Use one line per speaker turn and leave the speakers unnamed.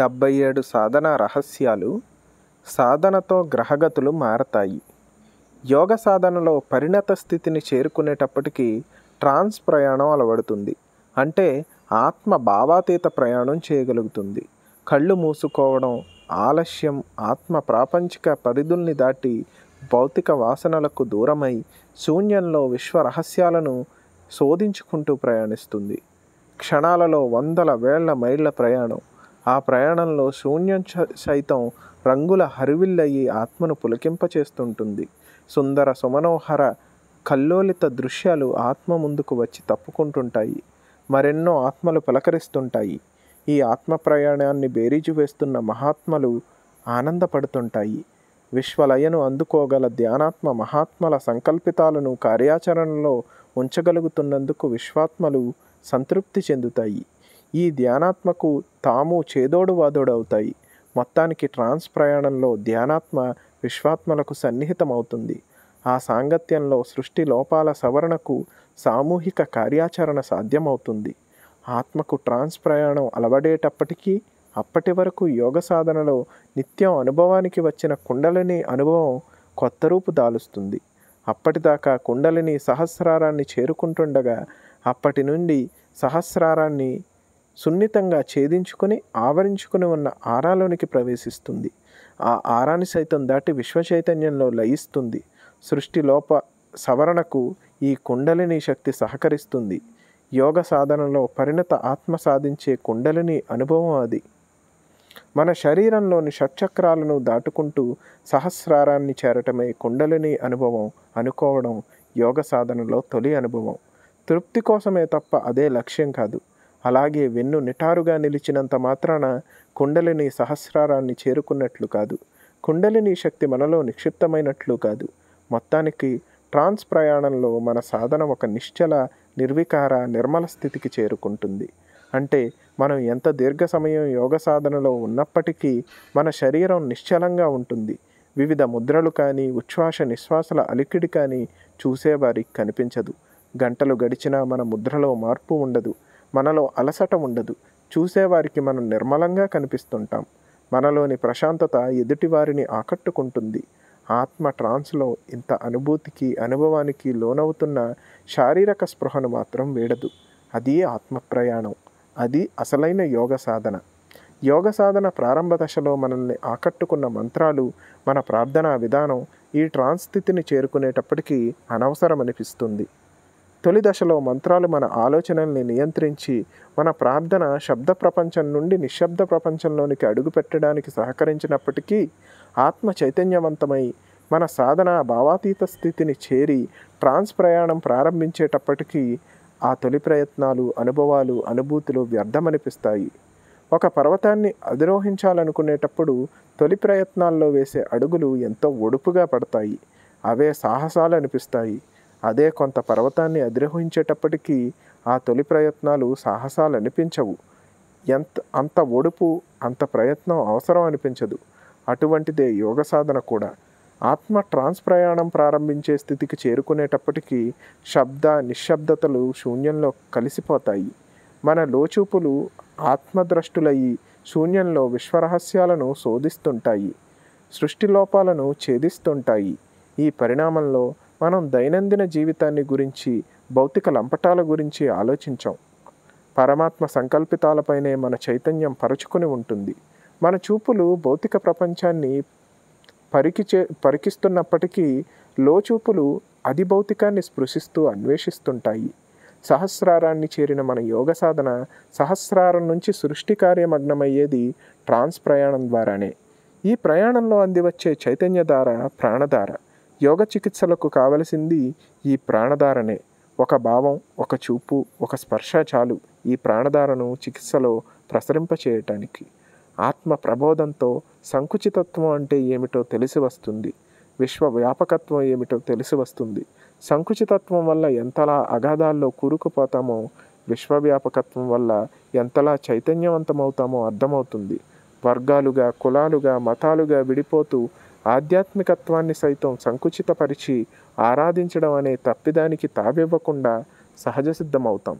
డెబ్బై ఏడు సాధన రహస్యాలు సాధనతో గ్రహగతులు మారతాయి యోగ సాధనలో పరిణత స్థితిని చేరుకునేటప్పటికీ ట్రాన్స్ ప్రయాణం అలవడుతుంది అంటే ఆత్మ భావాతీత ప్రయాణం చేయగలుగుతుంది కళ్ళు మూసుకోవడం ఆలస్యం ఆత్మ ప్రాపంచిక పరిధుల్ని దాటి భౌతిక వాసనలకు దూరమై శూన్యంలో విశ్వ రహస్యాలను శోధించుకుంటూ ప్రయాణిస్తుంది క్షణాలలో వందల వేళ్ల మైళ్ళ ప్రయాణం ఆ ప్రయాణంలో శూన్యం సైతం రంగుల హరివిల్లయ్యి ఆత్మను పులకింపచేస్తుంటుంది సుందర సుమనోహర కల్లోలిత దృశ్యాలు ఆత్మ ముందుకు వచ్చి తప్పుకుంటుంటాయి మరెన్నో ఆత్మలు పలకరిస్తుంటాయి ఈ ఆత్మ ప్రయాణాన్ని బేరీజు వేస్తున్న మహాత్మలు ఆనందపడుతుంటాయి విశ్వలయను అందుకోగల ధ్యానాత్మ మహాత్మల సంకల్పితాలను కార్యాచరణలో ఉంచగలుగుతున్నందుకు విశ్వాత్మలు సంతృప్తి చెందుతాయి ఈ ధ్యానాత్మకు తాము చేదోడు వాదోడవుతాయి మొత్తానికి ట్రాన్స్ ప్రయాణంలో ధ్యానాత్మ విశ్వాత్మలకు సన్నిహితమవుతుంది ఆ సాంగత్యంలో సృష్టి లోపాల సవరణకు సామూహిక కార్యాచరణ సాధ్యమవుతుంది ఆత్మకు ట్రాన్స్ ప్రయాణం అలవడేటప్పటికీ అప్పటి వరకు యోగ సాధనలో నిత్యం అనుభవానికి వచ్చిన కుండలిని అనుభవం కొత్త రూపు దాలుస్తుంది అప్పటిదాకా కుండలిని సహస్రారాన్ని చేరుకుంటుండగా అప్పటి నుండి సహస్రారాన్ని సున్నితంగా ఛేదించుకొని ఆవరించుకుని ఉన్న ఆరాలోనికి ప్రవేశిస్తుంది ఆ ఆరాన్ని సైతం దాటి విశ్వచైతన్యంలో లయిస్తుంది సృష్టిలోప సవరణకు ఈ కుండలిని శక్తి సహకరిస్తుంది యోగ సాధనలో పరిణత ఆత్మ సాధించే కుండలిని అనుభవం అది మన శరీరంలోని షట్చక్రాలను దాటుకుంటూ సహస్రారాన్ని చేరటమే కుండలిని అనుభవం అనుకోవడం యోగ సాధనలో తొలి అనుభవం తృప్తి కోసమే తప్ప అదే లక్ష్యం కాదు అలాగే వెన్ను నిటారుగా నిలిచినంత మాత్రాన కుండలిని సహస్రారాన్ని చేరుకున్నట్లు కాదు కుండలిని శక్తి మనలో నిక్షిప్తమైనట్లు కాదు మొత్తానికి ట్రాన్స్ ప్రయాణంలో మన సాధన ఒక నిశ్చల నిర్వికార నిర్మల స్థితికి చేరుకుంటుంది అంటే మనం ఎంత దీర్ఘ సమయం యోగ సాధనలో ఉన్నప్పటికీ మన శరీరం నిశ్చలంగా ఉంటుంది వివిధ ముద్రలు కానీ ఉచ్ఛ్వాస నిశ్వాసల అలికిడి కానీ చూసేవారికి కనిపించదు గంటలు గడిచినా మన ముద్రలో మార్పు ఉండదు మనలో అలసట ఉండదు చూసేవారికి మనం నిర్మలంగా కనిపిస్తుంటాం మనలోని ప్రశాంతత ఎదుటివారిని ఆకట్టుకుంటుంది ఆత్మ ట్రాన్స్లో ఇంత అనుభూతికి అనుభవానికి లోనవుతున్న శారీరక స్పృహను మాత్రం వీడదు అది ఆత్మ ప్రయాణం అది అసలైన యోగ సాధన యోగ సాధన ప్రారంభ దశలో మనల్ని ఆకట్టుకున్న మంత్రాలు మన ప్రార్థనా విధానం ఈ ట్రాన్స్ స్థితిని చేరుకునేటప్పటికీ అనవసరమనిపిస్తుంది తొలి దశలో మంత్రాలు మన ఆలోచనల్ని నియంత్రించి మన ప్రార్థన శబ్ద ప్రపంచం నుండి నిశ్శబ్ద ప్రపంచంలోనికి అడుగుపెట్టడానికి సహకరించినప్పటికీ ఆత్మ చైతన్యవంతమై మన సాధన భావాతీత స్థితిని చేరి ట్రాన్స్ ప్రయాణం ప్రారంభించేటప్పటికీ ఆ తొలి ప్రయత్నాలు అనుభవాలు అనుభూతులు వ్యర్థమనిపిస్తాయి ఒక పర్వతాన్ని అధిరోహించాలనుకునేటప్పుడు తొలి ప్రయత్నాల్లో వేసే అడుగులు ఎంతో ఒడుపుగా పడతాయి అవే సాహసాలు అనిపిస్తాయి అదే కొంత పర్వతాన్ని అధిరోహించేటప్పటికీ ఆ తొలి ప్రయత్నాలు సాహసాలు అనిపించవు ఎంత అంత ఒడుపు అంత ప్రయత్నం అవసరం అనిపించదు అటువంటిదే యోగ సాధన కూడా ఆత్మ ట్రాన్స్ ప్రయాణం ప్రారంభించే స్థితికి చేరుకునేటప్పటికీ శబ్ద నిశ్శబ్దతలు శూన్యంలో కలిసిపోతాయి మన లోచూపులు ఆత్మద్రష్టులయ్యి శూన్యంలో విశ్వరహస్యాలను శోధిస్తుంటాయి సృష్టిలోపాలను ఛేదిస్తుంటాయి ఈ పరిణామంలో మనం దైనందిన జీవితాన్ని గురించి భౌతిక లంపటాల గురించి ఆలోచించాం పరమాత్మ సంకల్పితాలపైనే మన చైతన్యం పరుచుకొని ఉంటుంది మన చూపులు భౌతిక ప్రపంచాన్ని పరికి చే పరికిస్తున్నప్పటికీ లోచూపులు అది భౌతికాన్ని స్పృశిస్తూ అన్వేషిస్తుంటాయి సహస్రారాన్ని చేరిన మన యోగ సాధన సహస్రారం నుంచి సృష్టి కార్యమగ్నమయ్యేది ట్రాన్స్ ప్రయాణం ద్వారానే ఈ ప్రయాణంలో అందివచ్చే చైతన్యధార ప్రాణధార యోగ చికిత్సలకు కావలసింది ఈ ప్రాణధారణే ఒక భావం ఒక చూపు ఒక స్పర్శ చాలు ఈ ప్రాణధారను చికిత్సలో ప్రసరింపచేయటానికి ఆత్మ ప్రబోధంతో సంకుచితత్వం అంటే ఏమిటో తెలిసి వస్తుంది విశ్వ వ్యాపకత్వం ఏమిటో తెలిసి వస్తుంది సంకుచితత్వం వల్ల ఎంతలా అగాధాల్లో కూరుకుపోతామో విశ్వవ్యాపకత్వం వల్ల ఎంతలా చైతన్యవంతమవుతామో అర్థమవుతుంది వర్గాలుగా కులాలుగా మతాలుగా విడిపోతూ ఆధ్యాత్మికత్వాన్ని సైతం సంకుచితపరిచి ఆరాధించడం అనే తప్పిదానికి తావివ్వకుండా సహజసిద్ధమవుతాం